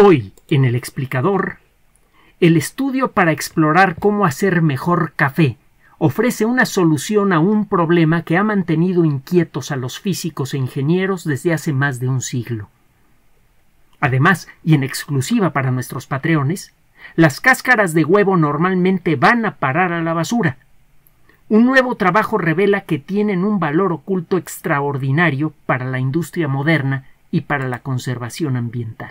Hoy, en el explicador, el estudio para explorar cómo hacer mejor café ofrece una solución a un problema que ha mantenido inquietos a los físicos e ingenieros desde hace más de un siglo. Además, y en exclusiva para nuestros patreones, las cáscaras de huevo normalmente van a parar a la basura. Un nuevo trabajo revela que tienen un valor oculto extraordinario para la industria moderna y para la conservación ambiental.